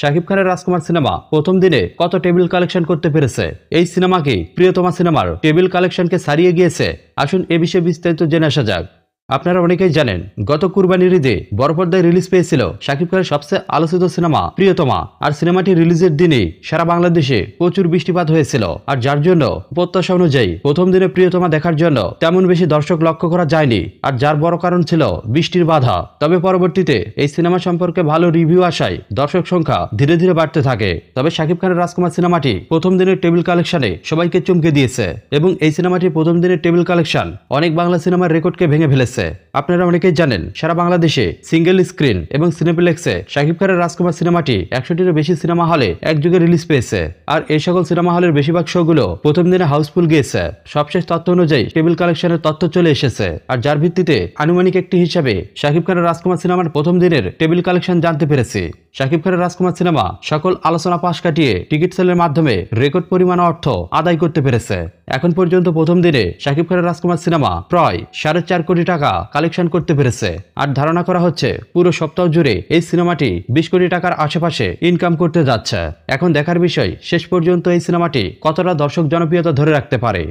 শাকিব খানের রাজকুমার সিনেমা প্রথম দিনে কত টেবিল কালেকশন করতে পেরেছে এই সিনেমা কি প্রিয়তমা সিনেমার টেবিল কালেকশনকে সারিয়ে গিয়েছে আসুন এ বিষয়ে বিস্তারিত জেনে আসা যাক আপনারা অনেকেই জানেন গত কুরবানির ঈদে বরপর্দায় রিলিজ পেয়েছিল শাকিব খানের সবচেয়ে আলোচিত সিনেমা প্রিয়তমা আর সিনেমাটি রিলিজের দিনে সারা বাংলাদেশে প্রচুর বৃষ্টিপাত হয়েছিল আর যার জন্য প্রত্যাশা অনুযায়ী প্রথম দিনে প্রিয়তমা দেখার জন্য তেমন বেশি দর্শক লক্ষ্য করা যায়নি আর যার বড় কারণ ছিল বৃষ্টির বাধা তবে পরবর্তীতে এই সিনেমা সম্পর্কে ভালো রিভিউ আসায় দর্শক সংখ্যা ধীরে ধীরে বাড়তে থাকে তবে শাকিব খানের রাজকুমার সিনেমাটি প্রথম দিনের টেবিল কালেকশনে সবাইকে চমকে দিয়েছে এবং এই সিনেমাটি প্রথম দিনের টেবিল কালেকশন অনেক বাংলা সিনেমার রেকর্ডকে ভেঙে ফেলেছে করেছে আপনারা অনেকেই জানেন সারা বাংলাদেশে সিঙ্গেল স্ক্রিন এবং সিনেপ্লেক্সে শাকিব খানের রাজকুমার সিনেমাটি একশোটিরও বেশি সিনেমা হলে যুগে রিলিজ পেয়েছে আর এই সকল সিনেমা হলের বেশিরভাগ শোগুলো প্রথম দিনে হাউসফুল গিয়েছে সবশেষ তথ্য অনুযায়ী টেবিল কালেকশনের তথ্য চলে এসেছে আর যার ভিত্তিতে আনুমানিক একটি হিসাবে শাকিব খানের রাজকুমার সিনেমার প্রথম দিনের টেবিল কালেকশন জানতে পেরেছি সাকিব খানের রাজকুমার সিনেমা সকল আলোচনা পাশ কাটিয়ে টিকিট সেলের মাধ্যমে রেকর্ড পরিমাণ অর্থ আদায় করতে পেরেছে এখন পর্যন্ত প্রথম দিনে সাকিব খানের রাজকুমার সিনেমা প্রায় সাড়ে চার কোটি টাকা কালেকশন করতে পেরেছে আর ধারণা করা হচ্ছে পুরো সপ্তাহ জুড়ে এই সিনেমাটি বিশ কোটি টাকার আশেপাশে ইনকাম করতে যাচ্ছে এখন দেখার বিষয় শেষ পর্যন্ত এই সিনেমাটি কতটা দর্শক জনপ্রিয়তা ধরে রাখতে পারে